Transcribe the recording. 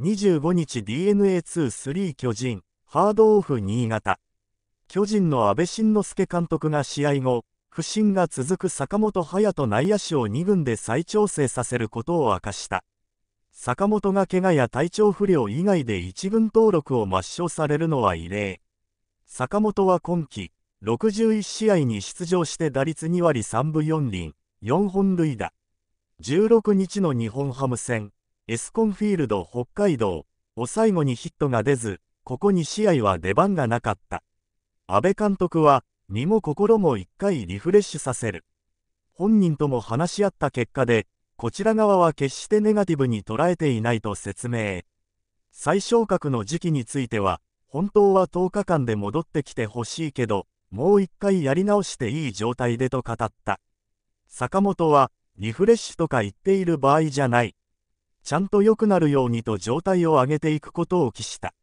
25日 DNA23 巨人、ハードオフ新潟。巨人の安倍晋之助監督が試合後、不振が続く坂本勇人内野手を2軍で再調整させることを明かした。坂本が怪我や体調不良以外で1軍登録を抹消されるのは異例。坂本は今季、61試合に出場して打率2割3分4厘、4本塁打。16日の日本ハム戦、エスコンフィールド北海道を最後にヒットが出ず、ここ2試合は出番がなかった。安倍監督は、身も心も1回リフレッシュさせる。本人とも話し合った結果で、こちら側は決してネガティブに捉えていないと説明。最昇格の時期については、本当は10日間で戻ってきてほしいけど、もう一回やり直していい状態でと語った。坂本は、リフレッシュとか言っている場合じゃない。ちゃんと良くなるようにと状態を上げていくことを期した。